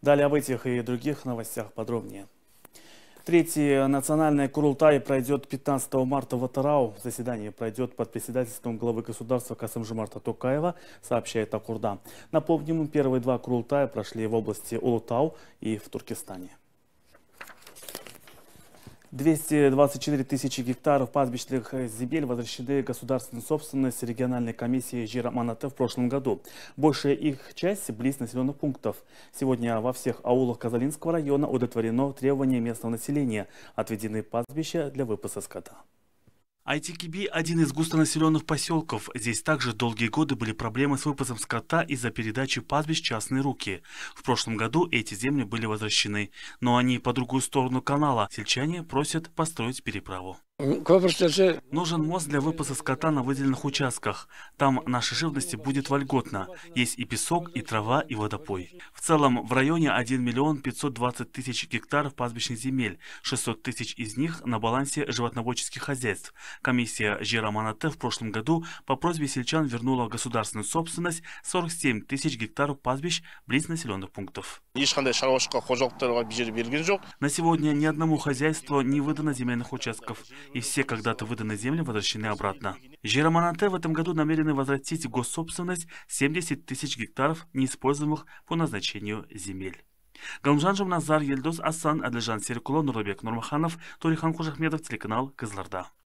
Далее об этих и других новостях подробнее. Третий национальный Курултай пройдет 15 марта в Атарау. Заседание пройдет под председательством главы государства Касымжимарта Токаева, сообщает Акурда. Напомним, первые два Курултая прошли в области Улутау и в Туркестане. 224 тысячи гектаров пастбищных земель возвращены государственной собственности региональной комиссии Жироманата в прошлом году. Большая их часть близ населенных пунктов. Сегодня во всех аулах Казалинского района удовлетворено требование местного населения. Отведены пастбища для выпаса скота. Айтикиби – один из густонаселенных поселков. Здесь также долгие годы были проблемы с выпасом скота из-за передачи пастбищ частной руки. В прошлом году эти земли были возвращены, но они по другую сторону канала. Сельчане просят построить переправу. Нужен мост для выпаса скота на выделенных участках. Там наша живности будет вольготно. Есть и песок, и трава, и водопой. В целом в районе 1 миллион 520 тысяч гектаров пастбищных земель. 600 тысяч из них на балансе животноводческих хозяйств. Комиссия Жира в прошлом году по просьбе сельчан вернула в государственную собственность 47 тысяч гектаров пастбищ близ населенных пунктов. На сегодня ни одному хозяйству не выдано земельных участков и все когда-то выданные земли возвращены обратно. Жиромананте в этом году намерены возвратить в госсобственность 70 тысяч гектаров неиспользуемых по назначению земель. Галымжан Назар, Елдос Асан, Адлижан Серикуло, Нурбек Нурмаханов, Торихан Кужахмедов, телеканал Кызларда.